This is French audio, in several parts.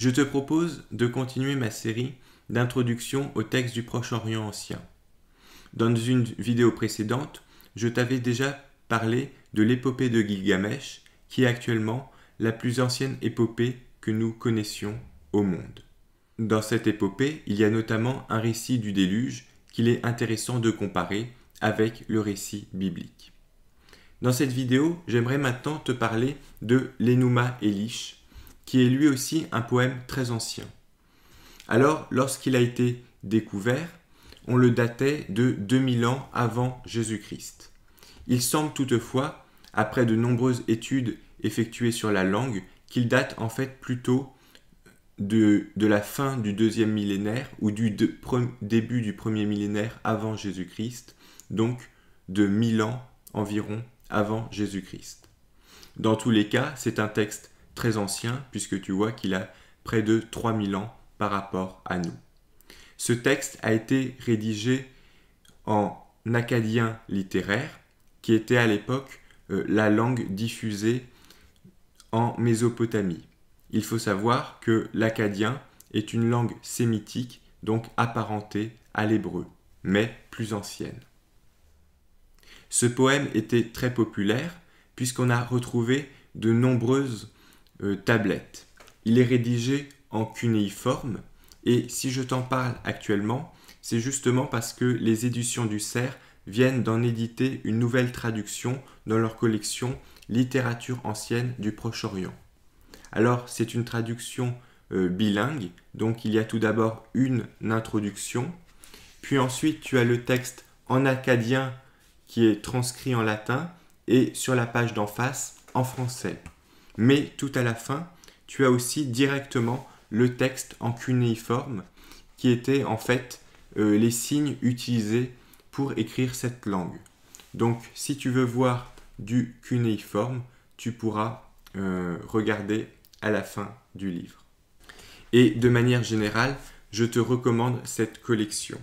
je te propose de continuer ma série d'introduction aux textes du Proche-Orient ancien. Dans une vidéo précédente, je t'avais déjà parlé de l'épopée de Gilgamesh, qui est actuellement la plus ancienne épopée que nous connaissions au monde. Dans cette épopée, il y a notamment un récit du déluge qu'il est intéressant de comparer avec le récit biblique. Dans cette vidéo, j'aimerais maintenant te parler de l'Enuma Elish, qui est lui aussi un poème très ancien. Alors, lorsqu'il a été découvert, on le datait de 2000 ans avant Jésus-Christ. Il semble toutefois, après de nombreuses études effectuées sur la langue, qu'il date en fait plutôt de, de, la fin du deuxième millénaire ou du début du premier millénaire avant Jésus-Christ, donc de 1000 ans environ avant Jésus-Christ. Dans tous les cas, c'est un texte très ancien puisque tu vois qu'il a près de 3000 ans par rapport à nous. Ce texte a été rédigé en acadien littéraire qui était à l'époque euh, la langue diffusée en Mésopotamie. Il faut savoir que l'acadien est une langue sémitique donc apparentée à l'hébreu, mais plus ancienne. Ce poème était très populaire puisqu'on a retrouvé de nombreuses euh, tablette. Il est rédigé en cunéiforme et si je t'en parle actuellement, c'est justement parce que les éditions du CERF viennent d'en éditer une nouvelle traduction dans leur collection Littérature ancienne du Proche-Orient. Alors c'est une traduction euh, bilingue, donc il y a tout d'abord une introduction, puis ensuite tu as le texte en acadien qui est transcrit en latin et sur la page d'en face en français mais tout à la fin, tu as aussi directement le texte en cunéiforme, qui était en fait euh, les signes utilisés pour écrire cette langue. Donc si tu veux voir du cunéiforme, tu pourras euh, regarder à la fin du livre. Et de manière générale, je te recommande cette collection.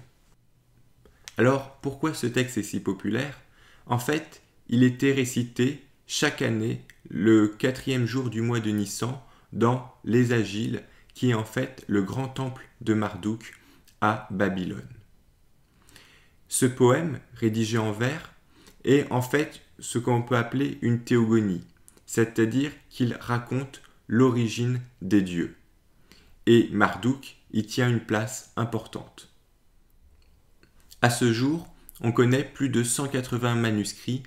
Alors pourquoi ce texte est si populaire En fait, il était récité chaque année le quatrième jour du mois de Nissan dans les Agiles, qui est en fait le grand temple de Marduk à Babylone. Ce poème, rédigé en vers, est en fait ce qu'on peut appeler une théogonie, c'est-à-dire qu'il raconte l'origine des dieux. Et Marduk y tient une place importante. À ce jour, on connaît plus de 180 manuscrits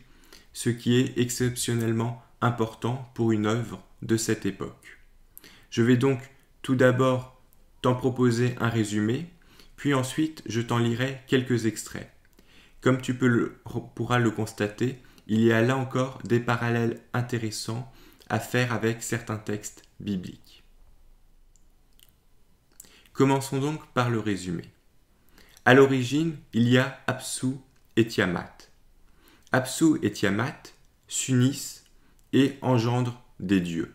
ce qui est exceptionnellement important pour une œuvre de cette époque. Je vais donc tout d'abord t'en proposer un résumé, puis ensuite je t'en lirai quelques extraits. Comme tu pourras le constater, il y a là encore des parallèles intéressants à faire avec certains textes bibliques. Commençons donc par le résumé. À l'origine, il y a Absou et Tiamat absou et Tiamat s'unissent et engendrent des dieux.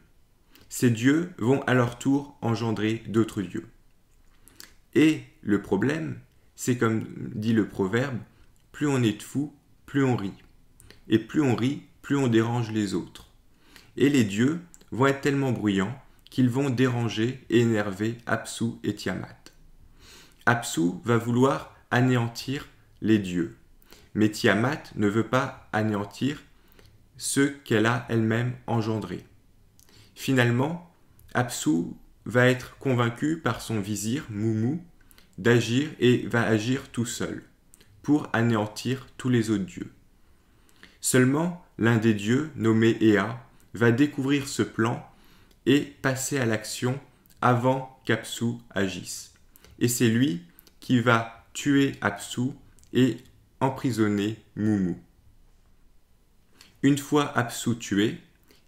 Ces dieux vont à leur tour engendrer d'autres dieux. Et le problème, c'est comme dit le proverbe, plus on est fou, plus on rit. Et plus on rit, plus on dérange les autres. Et les dieux vont être tellement bruyants qu'ils vont déranger et énerver absou et Tiamat. absou va vouloir anéantir les dieux mais Tiamat ne veut pas anéantir ce qu'elle a elle-même engendré. Finalement, Apsu va être convaincu par son vizir Moumou d'agir et va agir tout seul pour anéantir tous les autres dieux. Seulement, l'un des dieux, nommé Ea, va découvrir ce plan et passer à l'action avant qu'Apsu agisse. Et c'est lui qui va tuer Apsu et emprisonner Moumou. Une fois Apsu tué,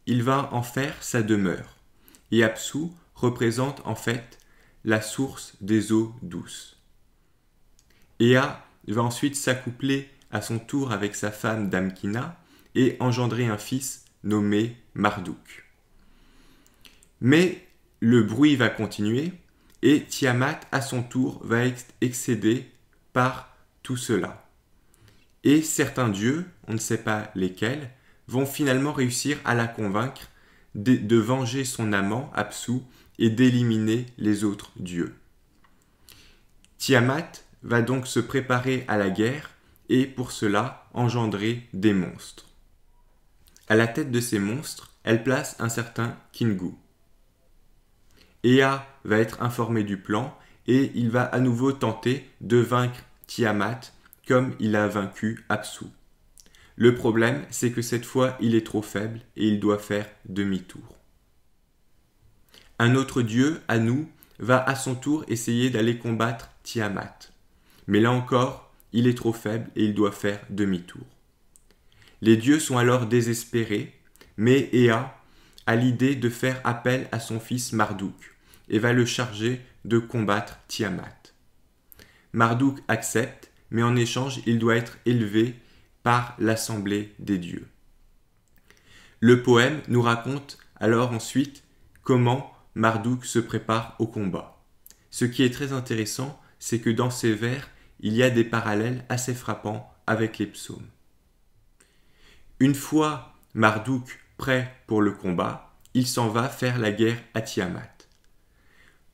il va en faire sa demeure, et Apsu représente en fait la source des eaux douces. Ea va ensuite s'accoupler à son tour avec sa femme Damkina et engendrer un fils nommé Marduk. Mais le bruit va continuer et Tiamat à son tour va excéder par tout cela. Et certains dieux, on ne sait pas lesquels, vont finalement réussir à la convaincre de, venger son amant Apsu et d'éliminer les autres dieux. Tiamat va donc se préparer à la guerre et pour cela engendrer des monstres. À la tête de ces monstres, elle place un certain Kingu. Ea va être informé du plan et il va à nouveau tenter de vaincre Tiamat comme il a vaincu Absou. Le problème, c'est que cette fois, il est trop faible et il doit faire demi-tour. Un autre dieu, Anu, va à son tour essayer d'aller combattre Tiamat. Mais là encore, il est trop faible et il doit faire demi-tour. Les dieux sont alors désespérés, mais Ea a l'idée de faire appel à son fils Marduk et va le charger de combattre Tiamat. Marduk accepte mais en échange, il doit être élevé par l'assemblée des dieux. Le poème nous raconte alors ensuite comment Marduk se prépare au combat. Ce qui est très intéressant, c'est que dans ces vers, il y a des parallèles assez frappants avec les psaumes. Une fois Marduk prêt pour le combat, il s'en va faire la guerre à Tiamat.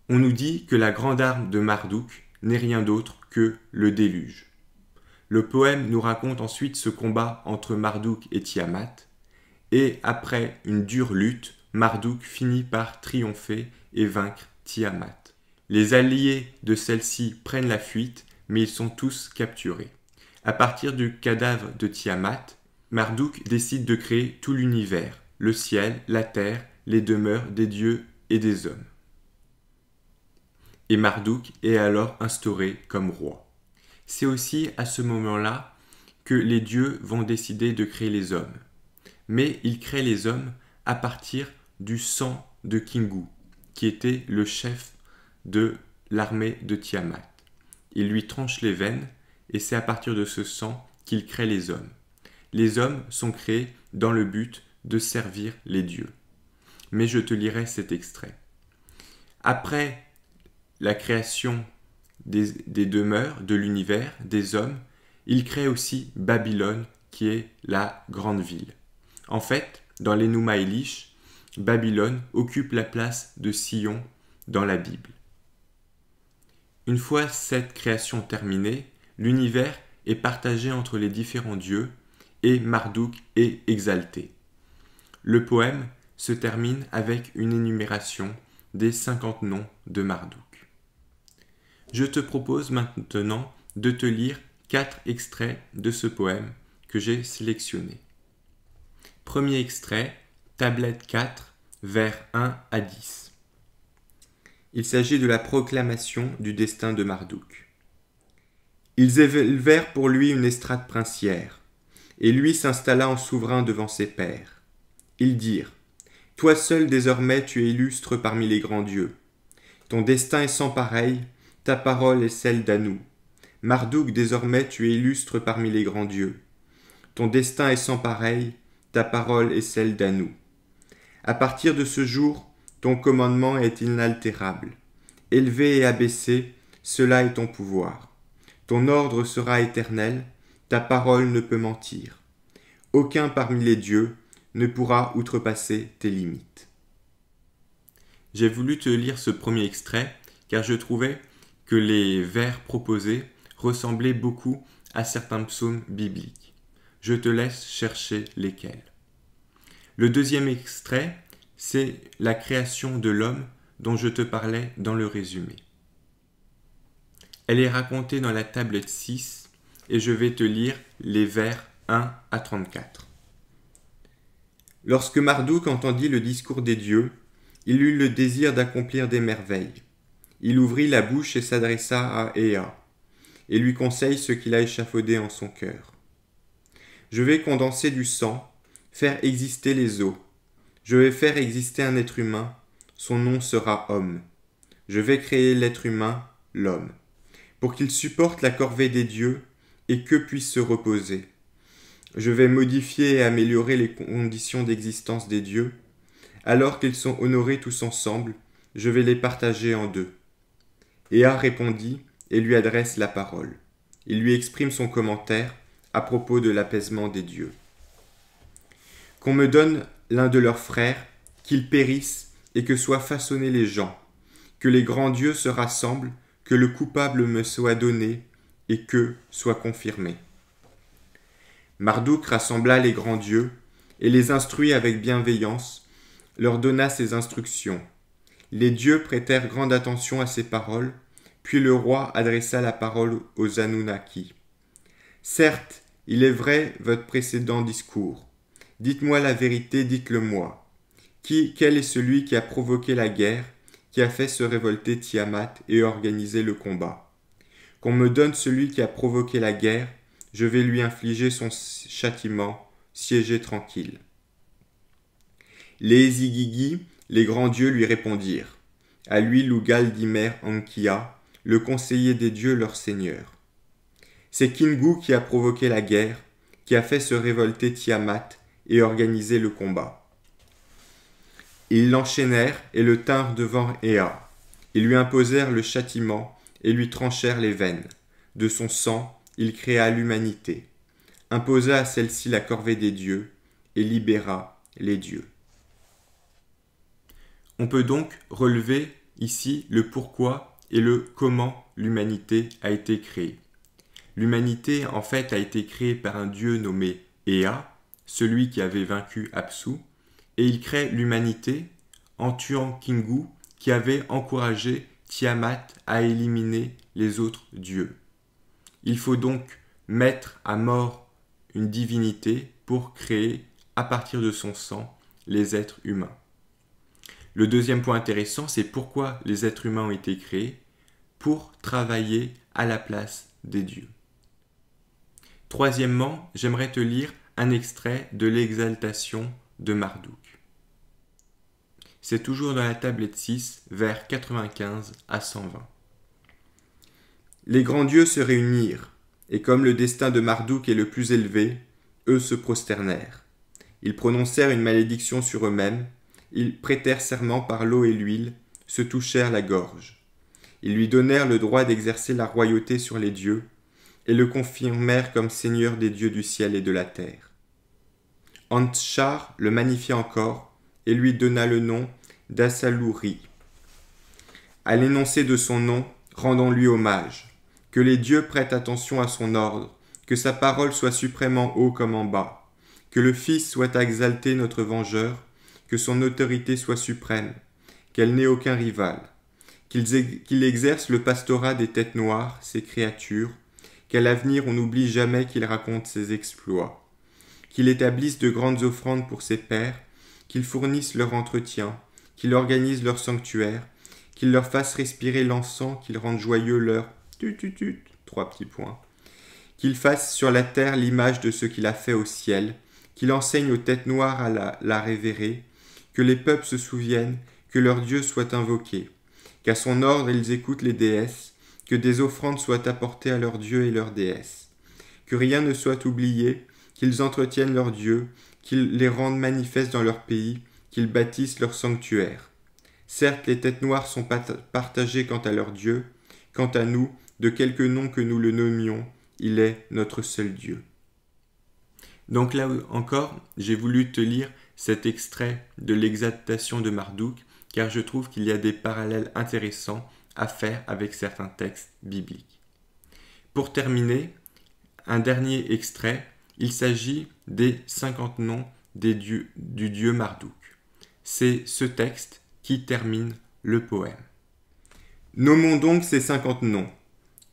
On nous dit que la grande arme de Marduk n'est rien d'autre le déluge. Le poème nous raconte ensuite ce combat entre Marduk et Tiamat, et après une dure lutte, Marduk finit par triompher et vaincre Tiamat. Les alliés de celle-ci prennent la fuite, mais ils sont tous capturés. À partir du cadavre de Tiamat, Marduk décide de créer tout l'univers, le ciel, la terre, les demeures des dieux et des hommes et Marduk est alors instauré comme roi. C'est aussi à ce moment-là que les dieux vont décider de créer les hommes. Mais ils créent les hommes à partir du sang de Kingu, qui était le chef de l'armée de Tiamat. Ils lui tranchent les veines et c'est à partir de ce sang qu'ils créent les hommes. Les hommes sont créés dans le but de servir les dieux. Mais je te lirai cet extrait. Après la création des, demeures, de l'univers, des hommes, il crée aussi Babylone, qui est la grande ville. En fait, dans les Nouma Elish, Babylone occupe la place de Sion dans la Bible. Une fois cette création terminée, l'univers est partagé entre les différents dieux et Marduk est exalté. Le poème se termine avec une énumération des 50 noms de Marduk je te propose maintenant de te lire quatre extraits de ce poème que j'ai sélectionné. Premier extrait, tablette 4, vers 1 à 10. Il s'agit de la proclamation du destin de Marduk. Ils élevèrent pour lui une estrade princière, et lui s'installa en souverain devant ses pères. Ils dirent Toi seul désormais tu es illustre parmi les grands dieux. Ton destin est sans pareil, ta parole est celle d'Anou. Mardouk. désormais tu es illustre parmi les grands dieux. Ton destin est sans pareil, ta parole est celle d'Anou. À partir de ce jour, ton commandement est inaltérable. Élevé et abaissé, cela est ton pouvoir. Ton ordre sera éternel, ta parole ne peut mentir. Aucun parmi les dieux ne pourra outrepasser tes limites. J'ai voulu te lire ce premier extrait car je trouvais les vers proposés ressemblaient beaucoup à certains psaumes bibliques. Je te laisse chercher lesquels. Le deuxième extrait, c'est la création de l'homme dont je te parlais dans le résumé. Elle est racontée dans la tablette 6 et je vais te lire les vers 1 à 34. Lorsque Marduk entendit le discours des dieux, il eut le désir d'accomplir des merveilles il ouvrit la bouche et s'adressa à Ea, et lui conseille ce qu'il a échafaudé en son cœur. Je vais condenser du sang, faire exister les eaux. Je vais faire exister un être humain, son nom sera homme. Je vais créer l'être humain, l'homme, pour qu'il supporte la corvée des dieux et que puisse se reposer. Je vais modifier et améliorer les conditions d'existence des dieux. Alors qu'ils sont honorés tous ensemble, je vais les partager en deux. A répondit et lui adresse la parole. Il lui exprime son commentaire à propos de l'apaisement des dieux. Qu'on me donne l'un de leurs frères, qu'ils périssent et que soient façonnés les gens, que les grands dieux se rassemblent, que le coupable me soit donné et que soit confirmé. Marduk rassembla les grands dieux et les instruit avec bienveillance, leur donna ses instructions, les dieux prêtèrent grande attention à ces paroles, puis le roi adressa la parole aux Anunnaki. Certes, il est vrai votre précédent discours. Dites-moi la vérité, dites-le-moi. Qui, quel est celui qui a provoqué la guerre, qui a fait se révolter Tiamat et organiser le combat Qu'on me donne celui qui a provoqué la guerre, je vais lui infliger son châtiment, siéger tranquille. Les les grands dieux lui répondirent. À lui dimer Ankia, le conseiller des dieux leur seigneur. C'est Kingu qui a provoqué la guerre, qui a fait se révolter Tiamat et organiser le combat. Ils l'enchaînèrent et le tinrent devant Ea. Ils lui imposèrent le châtiment et lui tranchèrent les veines. De son sang, il créa l'humanité, imposa à celle-ci la corvée des dieux et libéra les dieux. On peut donc relever ici le pourquoi et le comment l'humanité a été créée. L'humanité en fait a été créée par un dieu nommé Ea, celui qui avait vaincu Apsu, et il crée l'humanité en tuant Kingu qui avait encouragé Tiamat à éliminer les autres dieux. Il faut donc mettre à mort une divinité pour créer à partir de son sang les êtres humains. Le deuxième point intéressant, c'est pourquoi les êtres humains ont été créés pour travailler à la place des dieux. Troisièmement, j'aimerais te lire un extrait de l'exaltation de Marduk. C'est toujours dans la tablette 6, vers 95 à 120. Les grands dieux se réunirent, et comme le destin de Marduk est le plus élevé, eux se prosternèrent. Ils prononcèrent une malédiction sur eux-mêmes, ils prêtèrent serment par l'eau et l'huile, se touchèrent la gorge. Ils lui donnèrent le droit d'exercer la royauté sur les dieux, et le confirmèrent comme seigneur des dieux du ciel et de la terre. Antchar le magnifia encore, et lui donna le nom d'Assalouri. À l'énoncé de son nom, rendons-lui hommage. Que les dieux prêtent attention à son ordre, que sa parole soit en haut comme en bas, que le Fils soit exalté notre vengeur, que son autorité soit suprême, qu'elle n'ait aucun rival, qu'il exerce le pastorat des têtes noires, ses créatures, qu'à l'avenir on n'oublie jamais qu'il raconte ses exploits, qu'il établisse de grandes offrandes pour ses pères, qu'il fournisse leur entretien, qu'il organise leur sanctuaire, qu'il leur fasse respirer l'encens, qu'il rende joyeux leur tut trois petits points, qu'il fasse sur la terre l'image de ce qu'il a fait au ciel, qu'il enseigne aux têtes noires à la, la révérer, que les peuples se souviennent, que leur Dieu soit invoqué, qu'à son ordre ils écoutent les déesses, que des offrandes soient apportées à leur Dieu et leur déesse, que rien ne soit oublié, qu'ils entretiennent leur Dieu, qu'ils les rendent manifestes dans leur pays, qu'ils bâtissent leur sanctuaire. Certes, les têtes noires sont partagées quant à leur Dieu, quant à nous, de quelque nom que nous le nommions, il est notre seul Dieu. Donc là encore, j'ai voulu te lire cet extrait de l'exaltation de Marduk car je trouve qu'il y a des parallèles intéressants à faire avec certains textes bibliques. Pour terminer, un dernier extrait, il s'agit des 50 noms du dieu Marduk. C'est ce texte qui termine le poème. Nommons donc ces 50 noms,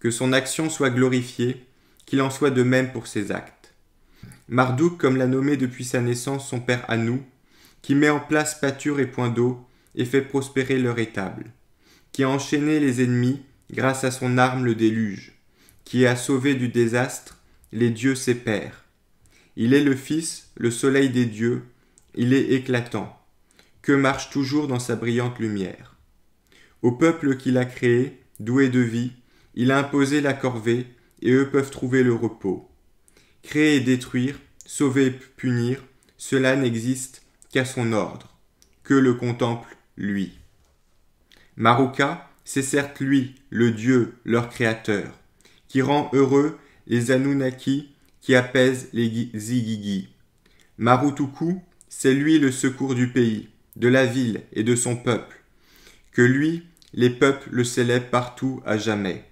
que son action soit glorifiée, qu'il en soit de même pour ses actes. Marduk, comme l'a nommé depuis sa naissance son père Anou, qui met en place pâture et point d'eau, et fait prospérer leur étable, qui a enchaîné les ennemis grâce à son arme le déluge, qui a sauvé du désastre les dieux ses pères. Il est le Fils, le soleil des dieux, il est éclatant, que marche toujours dans sa brillante lumière. Au peuple qu'il a créé, doué de vie, il a imposé la corvée, et eux peuvent trouver le repos. Créer et détruire, sauver et punir, cela n'existe qu'à son ordre, que le contemple lui. Maruka, c'est certes lui, le Dieu, leur créateur, qui rend heureux les Anunnaki, qui apaise les Zigigi. Marutuku, c'est lui le secours du pays, de la ville et de son peuple, que lui, les peuples le célèbrent partout à jamais.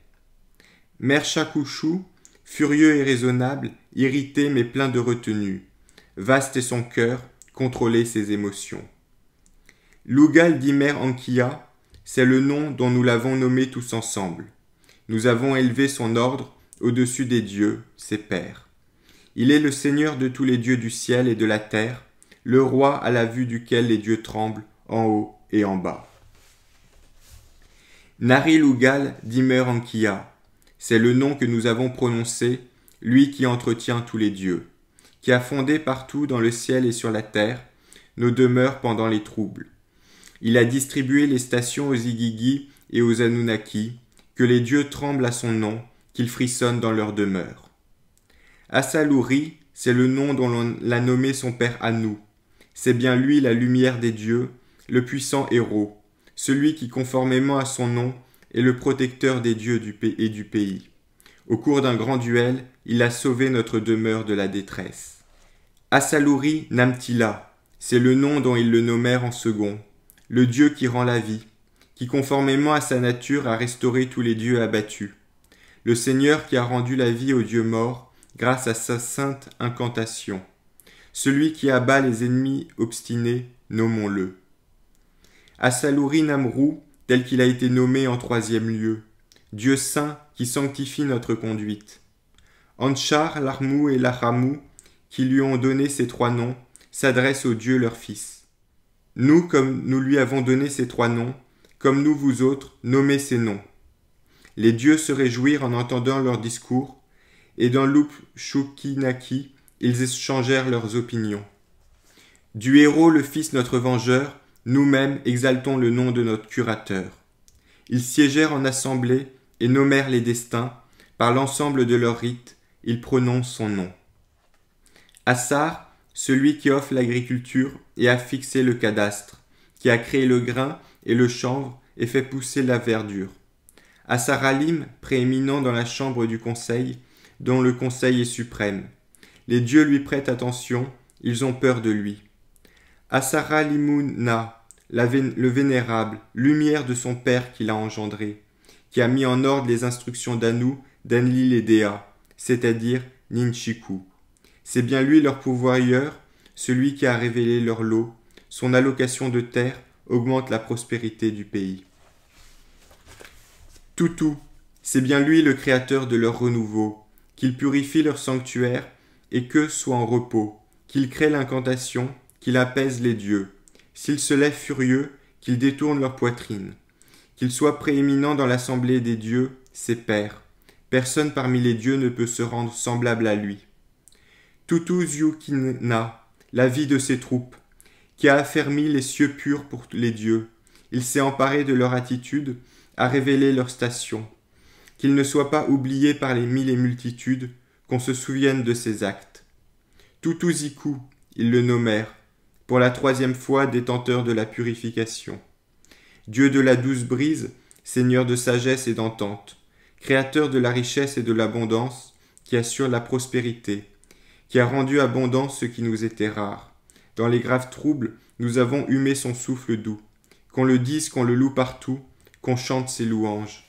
Furieux et raisonnable, irrité mais plein de retenue. Vaste est son cœur, contrôler ses émotions. Lugal d'Imer Ankia, c'est le nom dont nous l'avons nommé tous ensemble. Nous avons élevé son ordre au-dessus des dieux, ses pères. Il est le Seigneur de tous les dieux du ciel et de la terre, le roi à la vue duquel les dieux tremblent en haut et en bas. Nari Lugal d'Imer Ankia, c'est le nom que nous avons prononcé, lui qui entretient tous les dieux, qui a fondé partout dans le ciel et sur la terre nos demeures pendant les troubles. Il a distribué les stations aux Igigi et aux Anunnaki, que les dieux tremblent à son nom, qu'ils frissonnent dans leur demeure. Asalouri, c'est le nom dont l'on l'a nommé son père Anou. C'est bien lui la lumière des dieux, le puissant héros, celui qui, conformément à son nom, le protecteur des dieux du pays et du pays. Au cours d'un grand duel, il a sauvé notre demeure de la détresse. Asalouri Namtila, c'est le nom dont ils le nommèrent en second, le dieu qui rend la vie, qui conformément à sa nature a restauré tous les dieux abattus, le Seigneur qui a rendu la vie aux dieux morts grâce à sa sainte incantation, celui qui abat les ennemis obstinés, nommons-le. Asalouri Namrou, tel qu'il a été nommé en troisième lieu, Dieu saint qui sanctifie notre conduite. Anchar, Larmou et Laramou, qui lui ont donné ces trois noms, s'adressent au Dieu leur Fils. Nous, comme nous lui avons donné ces trois noms, comme nous vous autres, nommez ces noms. Les dieux se réjouirent en entendant leur discours, et dans Shukinaki ils échangèrent leurs opinions. Du héros, le Fils notre Vengeur, nous-mêmes exaltons le nom de notre curateur. Ils siégèrent en assemblée et nommèrent les destins, par l'ensemble de leurs rites, ils prononcent son nom. Assar, celui qui offre l'agriculture et a fixé le cadastre, qui a créé le grain et le chanvre et fait pousser la verdure. Assaralim, prééminent dans la chambre du conseil, dont le conseil est suprême. Les dieux lui prêtent attention, ils ont peur de lui. Assaralimuna le Vénérable, lumière de son Père qui l'a engendré, qui a mis en ordre les instructions d'Anu, d'Enlil et d'Ea, c'est-à-dire Ninchiku. C'est bien lui leur pourvoyeur, celui qui a révélé leur lot, son allocation de terre augmente la prospérité du pays. Toutou, c'est bien lui le créateur de leur renouveau, qu'il purifie leur sanctuaire et qu'eux soient en repos, qu'il crée l'incantation, qu'il apaise les dieux s'ils se lèvent furieux, qu'ils détournent leur poitrine. Qu'ils soient prééminents dans l'assemblée des dieux, ses pères. Personne parmi les dieux ne peut se rendre semblable à lui. Toutou la vie de ses troupes, qui a affermi les cieux purs pour les dieux. Il s'est emparé de leur attitude, a révélé leur station. Qu'il ne soit pas oublié par les mille et multitudes, qu'on se souvienne de ses actes. Tutouziku, ils le nommèrent, pour la troisième fois détenteur de la purification. Dieu de la douce brise, Seigneur de sagesse et d'entente, Créateur de la richesse et de l'abondance, qui assure la prospérité, qui a rendu abondant ce qui nous était rare. Dans les graves troubles, nous avons humé son souffle doux. Qu'on le dise, qu'on le loue partout, qu'on chante ses louanges.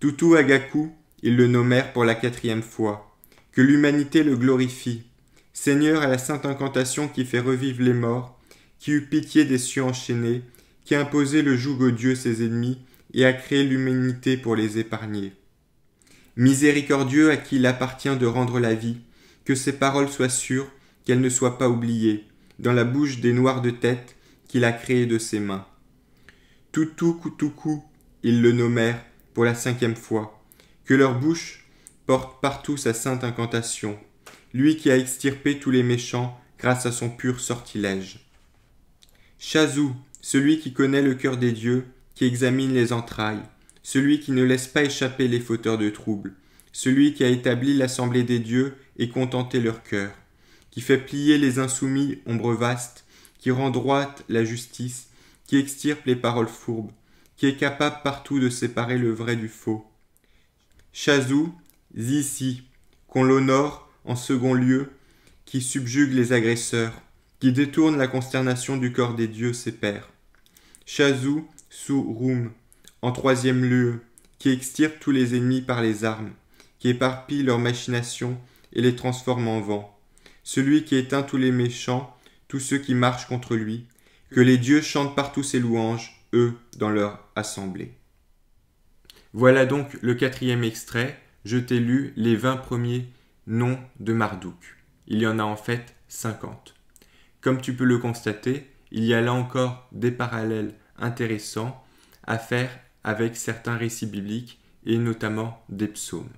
Toutou Agaku, ils le nommèrent pour la quatrième fois. Que l'humanité le glorifie, Seigneur à la sainte incantation qui fait revivre les morts, qui eut pitié des cieux enchaînés, qui a le joug aux dieux ses ennemis, et a créé l'humanité pour les épargner. Miséricordieux à qui il appartient de rendre la vie, que ses paroles soient sûres, qu'elles ne soient pas oubliées, dans la bouche des noirs de tête qu'il a créés de ses mains. coup, ils le nommèrent pour la cinquième fois, que leur bouche porte partout sa sainte incantation lui qui a extirpé tous les méchants grâce à son pur sortilège. Chazou, celui qui connaît le cœur des dieux, qui examine les entrailles, celui qui ne laisse pas échapper les fauteurs de troubles, celui qui a établi l'assemblée des dieux et contenté leur cœur, qui fait plier les insoumis ombres vaste, qui rend droite la justice, qui extirpe les paroles fourbes, qui est capable partout de séparer le vrai du faux. Chazou, ici qu'on l'honore en second lieu, qui subjugue les agresseurs, qui détourne la consternation du corps des dieux ses pères. Chazou, sous Roum, en troisième lieu, qui extirpe tous les ennemis par les armes, qui éparpille leurs machinations et les transforme en vent. Celui qui éteint tous les méchants, tous ceux qui marchent contre lui, que les dieux chantent partout ses louanges, eux, dans leur assemblée. Voilà donc le quatrième extrait, je t'ai lu les vingt premiers Nom de Marduk. Il y en a en fait 50. Comme tu peux le constater, il y a là encore des parallèles intéressants à faire avec certains récits bibliques et notamment des psaumes.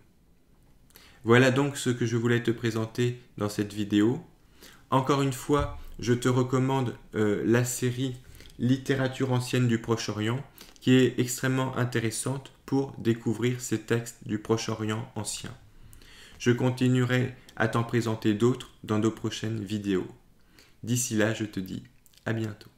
Voilà donc ce que je voulais te présenter dans cette vidéo. Encore une fois, je te recommande euh, la série Littérature ancienne du Proche-Orient qui est extrêmement intéressante pour découvrir ces textes du Proche-Orient ancien. Je continuerai à t'en présenter d'autres dans nos prochaines vidéos. D'ici là, je te dis à bientôt.